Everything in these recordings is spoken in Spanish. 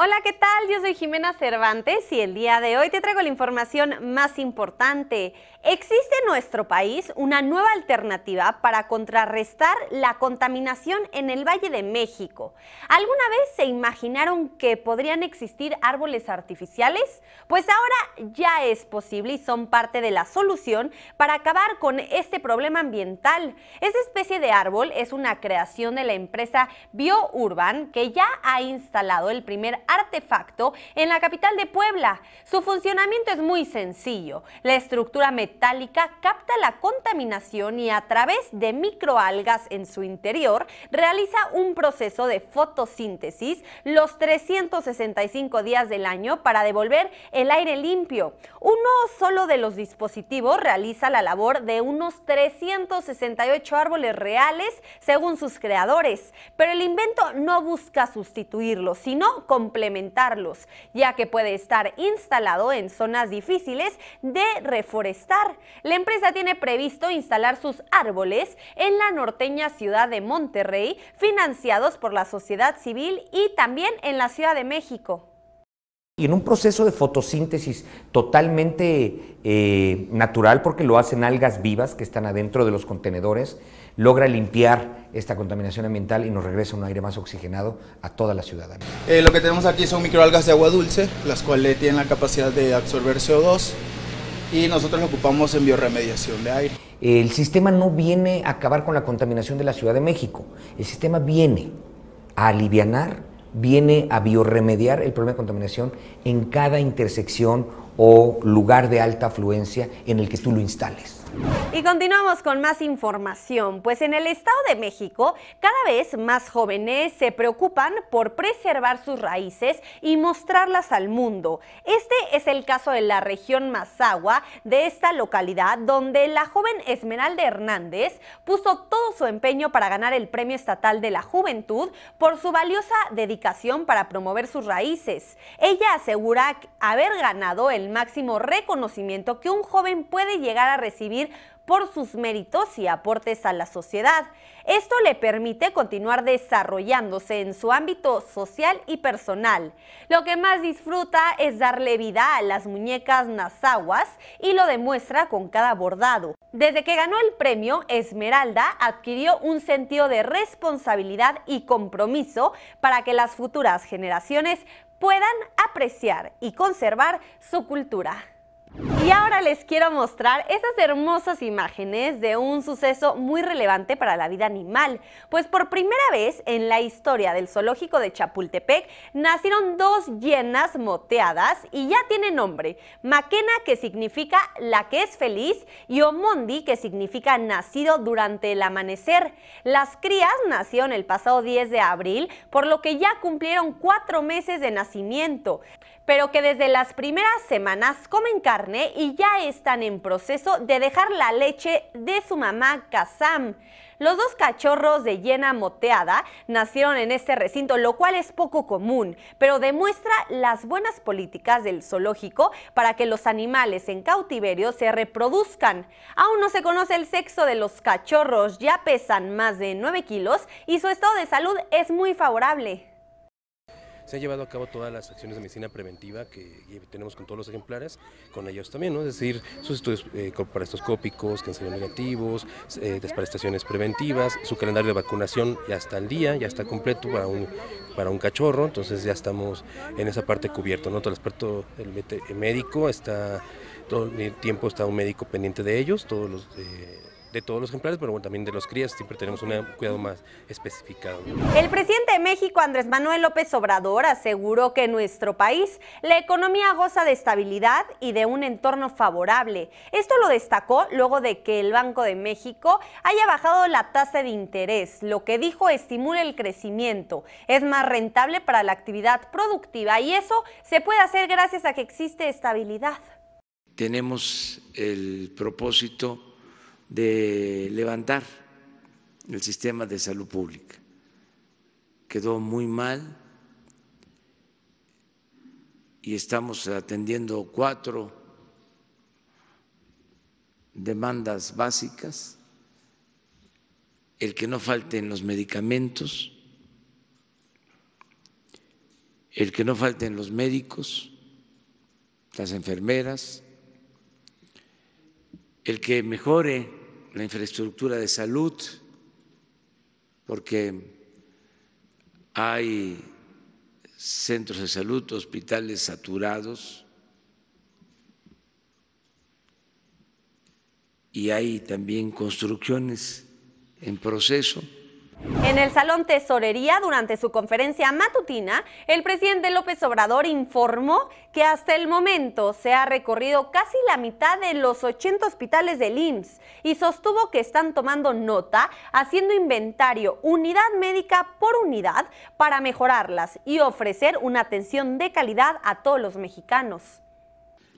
Hola, ¿qué tal? Yo soy Jimena Cervantes y el día de hoy te traigo la información más importante. Existe en nuestro país una nueva alternativa para contrarrestar la contaminación en el Valle de México. ¿Alguna vez se imaginaron que podrían existir árboles artificiales? Pues ahora ya es posible y son parte de la solución para acabar con este problema ambiental. Esa especie de árbol es una creación de la empresa BioUrban que ya ha instalado el primer artefacto en la capital de Puebla. Su funcionamiento es muy sencillo. La estructura metálica metálica capta la contaminación y a través de microalgas en su interior realiza un proceso de fotosíntesis los 365 días del año para devolver el aire limpio. Uno solo de los dispositivos realiza la labor de unos 368 árboles reales según sus creadores, pero el invento no busca sustituirlos, sino complementarlos, ya que puede estar instalado en zonas difíciles de reforestar la empresa tiene previsto instalar sus árboles en la norteña ciudad de Monterrey, financiados por la sociedad civil y también en la Ciudad de México. Y en un proceso de fotosíntesis totalmente eh, natural, porque lo hacen algas vivas que están adentro de los contenedores, logra limpiar esta contaminación ambiental y nos regresa un aire más oxigenado a toda la ciudad. Eh, lo que tenemos aquí son microalgas de agua dulce, las cuales tienen la capacidad de absorber CO2 y nosotros nos ocupamos en bioremediación de aire. El sistema no viene a acabar con la contaminación de la Ciudad de México, el sistema viene a aliviar, viene a bioremediar el problema de contaminación en cada intersección o lugar de alta afluencia en el que tú lo instales. Y continuamos con más información, pues en el Estado de México cada vez más jóvenes se preocupan por preservar sus raíces y mostrarlas al mundo. Este es el caso de la región Mazagua de esta localidad donde la joven Esmeralda Hernández puso todo su empeño para ganar el Premio Estatal de la Juventud por su valiosa dedicación para promover sus raíces. Ella asegura haber ganado el máximo reconocimiento que un joven puede llegar a recibir por sus méritos y aportes a la sociedad. Esto le permite continuar desarrollándose en su ámbito social y personal. Lo que más disfruta es darle vida a las muñecas nazaguas y lo demuestra con cada bordado. Desde que ganó el premio, Esmeralda adquirió un sentido de responsabilidad y compromiso para que las futuras generaciones puedan apreciar y conservar su cultura. Y ahora les quiero mostrar esas hermosas imágenes de un suceso muy relevante para la vida animal, pues por primera vez en la historia del zoológico de Chapultepec nacieron dos hienas moteadas y ya tienen nombre, Maquena que significa la que es feliz y Omondi que significa nacido durante el amanecer. Las crías nacieron el pasado 10 de abril, por lo que ya cumplieron cuatro meses de nacimiento, pero que desde las primeras semanas comen carne y ya están en proceso de dejar la leche de su mamá Kazam. Los dos cachorros de llena moteada nacieron en este recinto, lo cual es poco común, pero demuestra las buenas políticas del zoológico para que los animales en cautiverio se reproduzcan. Aún no se conoce el sexo de los cachorros, ya pesan más de 9 kilos y su estado de salud es muy favorable se han llevado a cabo todas las acciones de medicina preventiva que tenemos con todos los ejemplares, con ellos también, ¿no? Es decir, sus estudios eh, parastoscópicos, que negativos, eh, preventivas, su calendario de vacunación ya está al día, ya está completo para un, cachorro, entonces ya estamos en esa parte cubierto, ¿no? Todo el experto médico está, todo el tiempo está un médico pendiente de ellos, todos los... Eh, de todos los ejemplares, pero bueno, también de los crías, siempre tenemos un cuidado más especificado. El presidente de México, Andrés Manuel López Obrador, aseguró que en nuestro país la economía goza de estabilidad y de un entorno favorable. Esto lo destacó luego de que el Banco de México haya bajado la tasa de interés, lo que dijo estimula el crecimiento, es más rentable para la actividad productiva y eso se puede hacer gracias a que existe estabilidad. Tenemos el propósito de levantar el sistema de salud pública. Quedó muy mal y estamos atendiendo cuatro demandas básicas, el que no falten los medicamentos, el que no falten los médicos, las enfermeras, el que mejore la infraestructura de salud, porque hay centros de salud, hospitales saturados y hay también construcciones en proceso. En el Salón Tesorería, durante su conferencia matutina, el presidente López Obrador informó que hasta el momento se ha recorrido casi la mitad de los 80 hospitales del IMSS y sostuvo que están tomando nota, haciendo inventario unidad médica por unidad para mejorarlas y ofrecer una atención de calidad a todos los mexicanos.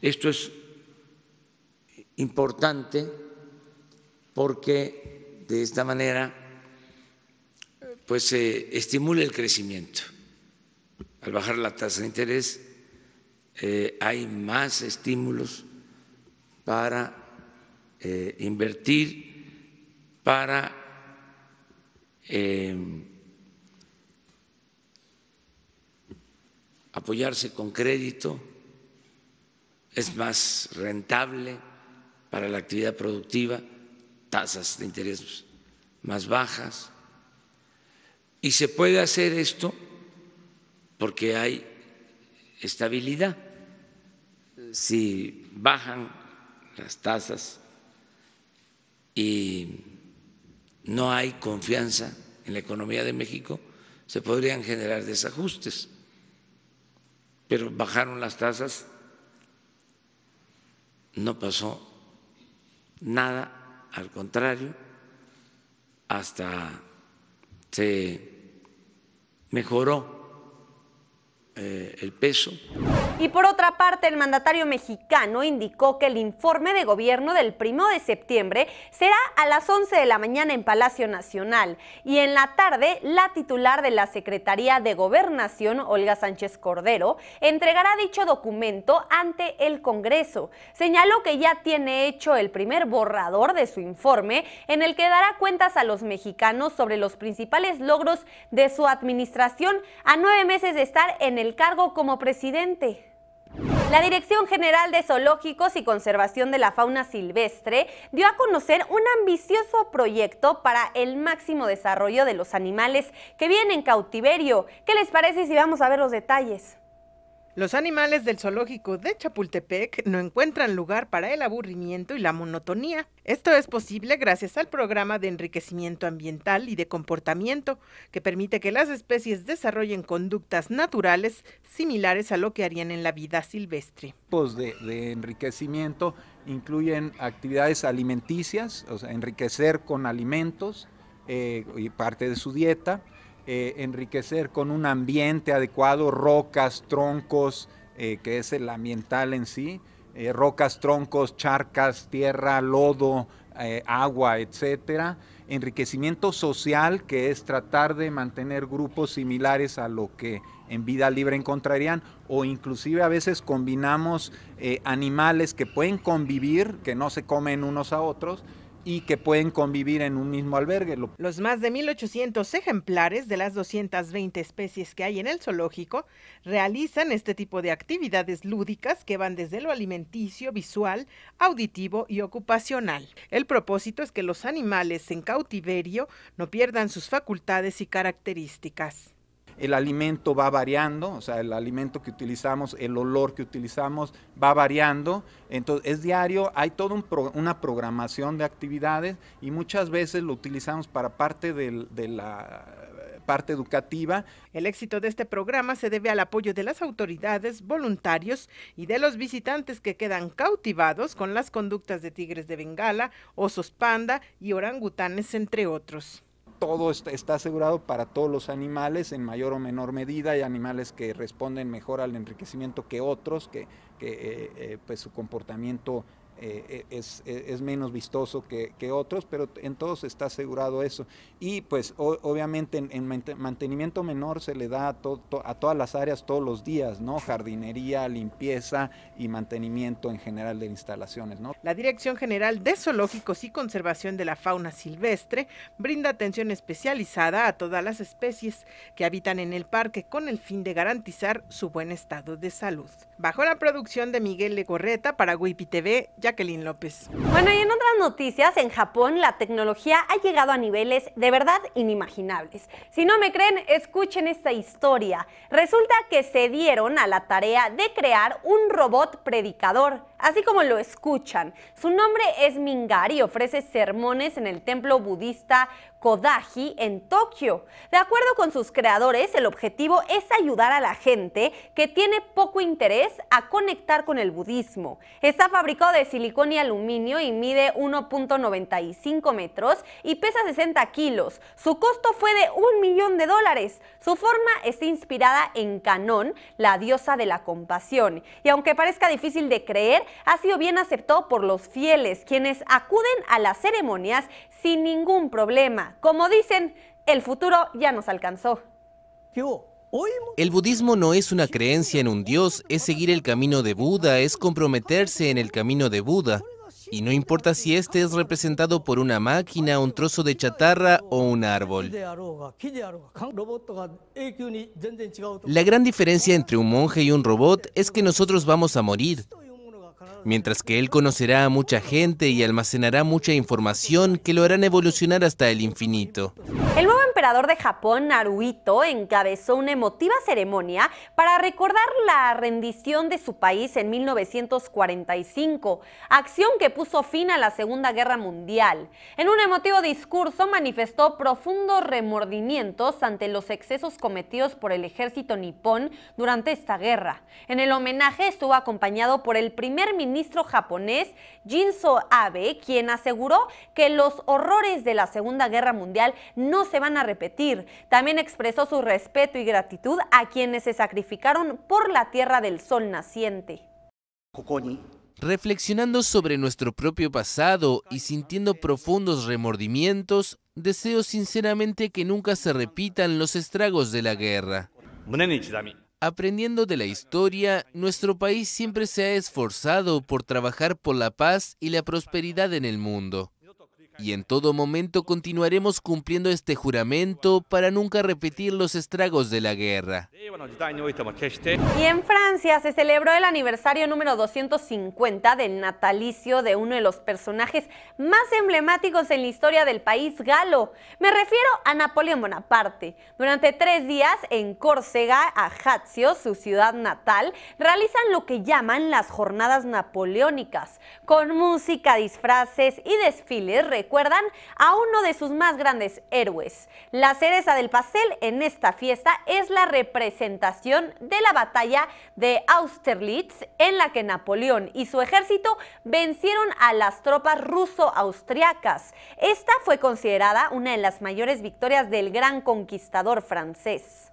Esto es importante porque de esta manera pues se estimule el crecimiento. Al bajar la tasa de interés eh, hay más estímulos para eh, invertir, para eh, apoyarse con crédito, es más rentable para la actividad productiva, tasas de interés más bajas y se puede hacer esto porque hay estabilidad. Si bajan las tasas y no hay confianza en la economía de México, se podrían generar desajustes. Pero bajaron las tasas, no pasó nada, al contrario, hasta se mejoró eh, el peso. Y por otra parte, el mandatario mexicano indicó que el informe de gobierno del 1 de septiembre será a las 11 de la mañana en Palacio Nacional y en la tarde la titular de la Secretaría de Gobernación, Olga Sánchez Cordero, entregará dicho documento ante el Congreso. Señaló que ya tiene hecho el primer borrador de su informe en el que dará cuentas a los mexicanos sobre los principales logros de su administración a nueve meses de estar en el cargo como presidente. La Dirección General de Zoológicos y Conservación de la Fauna Silvestre dio a conocer un ambicioso proyecto para el máximo desarrollo de los animales que vienen en cautiverio. ¿Qué les parece si vamos a ver los detalles? Los animales del zoológico de Chapultepec no encuentran lugar para el aburrimiento y la monotonía. Esto es posible gracias al programa de enriquecimiento ambiental y de comportamiento, que permite que las especies desarrollen conductas naturales similares a lo que harían en la vida silvestre. Los de, de enriquecimiento incluyen actividades alimenticias, o sea, enriquecer con alimentos eh, y parte de su dieta, eh, enriquecer con un ambiente adecuado, rocas, troncos, eh, que es el ambiental en sí, eh, rocas, troncos, charcas, tierra, lodo, agua, etcétera. Enriquecimiento social, que es tratar de mantener grupos similares a lo que en vida libre encontrarían, o inclusive a veces combinamos animales que pueden convivir, que no se comen unos a otros, y que pueden convivir en un mismo albergue. Los más de 1.800 ejemplares de las 220 especies que hay en el zoológico realizan este tipo de actividades lúdicas que van desde lo alimenticio, visual, auditivo y ocupacional. El propósito es que los animales en cautiverio no pierdan sus facultades y características el alimento va variando, o sea, el alimento que utilizamos, el olor que utilizamos va variando. Entonces, es diario, hay toda un una programación de actividades y muchas veces lo utilizamos para parte de la parte educativa. El éxito de este programa se debe al apoyo de las autoridades, voluntarios y de los visitantes que quedan cautivados con las conductas de tigres de Bengala, osos panda y orangutanes, entre otros todo está asegurado para todos los animales en mayor o menor medida. Hay animales que responden mejor al enriquecimiento que otros, que, eh, eh, pues su comportamiento eh, eh, es, eh, es, menos vistoso que, otros, pero en todos está asegurado eso. Y pues obviamente en, mantenimiento menor se le da a, todas las áreas todos los días, ¿no? Jardinería, limpieza y mantenimiento en general de instalaciones, ¿no? La Dirección General de Zoológicos y Conservación de la Fauna Silvestre brinda atención especializada a todas las especies que habitan en el parque con el fin de garantizar su buen estado de salud. Bajo la producción de Miguel Legorreta para Wipi TV, Jacqueline López. Bueno, y en otras noticias, en Japón la tecnología ha llegado a niveles de verdad inimaginables. Si no me creen, escuchen esta historia. Resulta que se dieron a la tarea de crear un robot predicador, así como lo escuchan. Su nombre es Mingar y ofrece sermones en el templo budista Kodaji en Tokio. De acuerdo con sus creadores, el objetivo es ayudar a la gente que tiene poco interés a conectar con el budismo. Está fabricado de silicón y aluminio y mide 1.95 metros y pesa 60 kilos. Su costo fue de un millón de dólares. Su forma está inspirada en Kanon... la diosa de la compasión. Y aunque parezca difícil de creer, ha sido bien aceptado por los fieles, quienes acuden a las ceremonias sin ningún problema. Como dicen, el futuro ya nos alcanzó. El budismo no es una creencia en un dios, es seguir el camino de Buda, es comprometerse en el camino de Buda. Y no importa si este es representado por una máquina, un trozo de chatarra o un árbol. La gran diferencia entre un monje y un robot es que nosotros vamos a morir mientras que él conocerá a mucha gente y almacenará mucha información que lo harán evolucionar hasta el infinito. El nuevo emperador de Japón, Naruhito, encabezó una emotiva ceremonia para recordar la rendición de su país en 1945, acción que puso fin a la Segunda Guerra Mundial. En un emotivo discurso manifestó profundos remordimientos ante los excesos cometidos por el ejército nipón durante esta guerra. En el homenaje estuvo acompañado por el primer ministro ministro japonés Jinzo Abe, quien aseguró que los horrores de la Segunda Guerra Mundial no se van a repetir. También expresó su respeto y gratitud a quienes se sacrificaron por la tierra del sol naciente. Reflexionando sobre nuestro propio pasado y sintiendo profundos remordimientos, deseo sinceramente que nunca se repitan los estragos de la guerra. Aprendiendo de la historia, nuestro país siempre se ha esforzado por trabajar por la paz y la prosperidad en el mundo y en todo momento continuaremos cumpliendo este juramento para nunca repetir los estragos de la guerra. Y en Francia se celebró el aniversario número 250 del natalicio de uno de los personajes más emblemáticos en la historia del país galo. Me refiero a Napoleón Bonaparte. Durante tres días en Córcega, a Ajaccio, su ciudad natal, realizan lo que llaman las jornadas napoleónicas, con música, disfraces y desfiles recuerdan a uno de sus más grandes héroes. La cereza del pastel en esta fiesta es la representación de la batalla de Austerlitz en la que Napoleón y su ejército vencieron a las tropas ruso-austriacas. Esta fue considerada una de las mayores victorias del gran conquistador francés.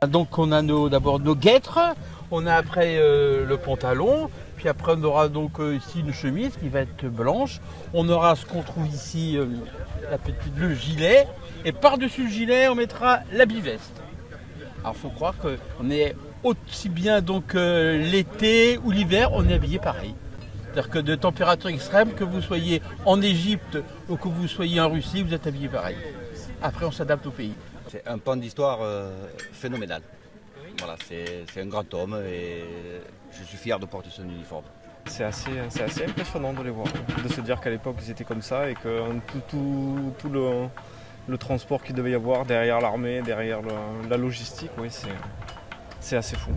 Donc on d'abord nos on a après euh, après on aura donc euh, ici une chemise qui va être blanche. On aura ce qu'on trouve ici, euh, la petite, le gilet. Et par-dessus le gilet, on mettra la biveste. Alors faut croire qu'on est aussi bien donc euh, l'été ou l'hiver, on est habillé pareil. C'est-à-dire que de température extrême, que vous soyez en Égypte ou que vous soyez en Russie, vous êtes habillé pareil. Après, on s'adapte au pays. C'est un pan d'histoire phénoménal. Voilà, c'est un grand homme et je suis fier de porter son uniforme. C'est assez, impressionnant de les voir, de se dire qu'à l'époque ils étaient comme ça et que euh, tout, le, transport qu'il devait y avoir derrière l'armée, derrière la logistique, oui, c'est assez fou.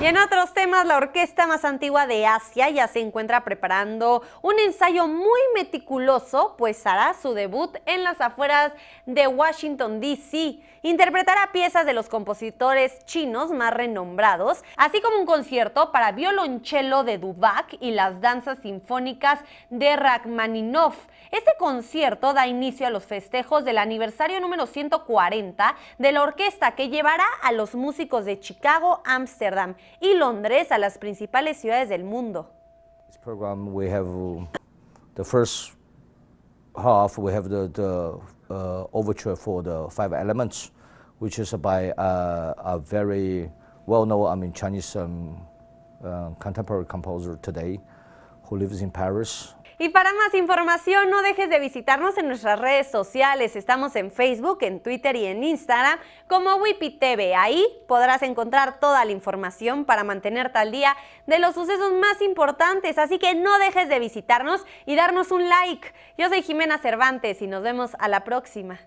Y en otros temas, la orquesta más antigua de Asia ya se encuentra preparando un ensayo muy meticuloso, pues hará su debut en las afueras de Washington, D.C. Interpretará piezas de los compositores chinos más renombrados, así como un concierto para violonchelo de Dubac y las danzas sinfónicas de Rachmaninoff. Este concierto da inicio a los festejos del aniversario número 140 de la orquesta que llevará a los músicos de Chicago, Ámsterdam y Londres a las principales ciudades del mundo. This program we have the first half we have the, the uh, overture for the five elements, which is by uh, a very well-known I mean Chinese um, uh, contemporary composer today, who lives in Paris. Y para más información, no dejes de visitarnos en nuestras redes sociales. Estamos en Facebook, en Twitter y en Instagram como Wipi TV. Ahí podrás encontrar toda la información para mantenerte al día de los sucesos más importantes. Así que no dejes de visitarnos y darnos un like. Yo soy Jimena Cervantes y nos vemos a la próxima.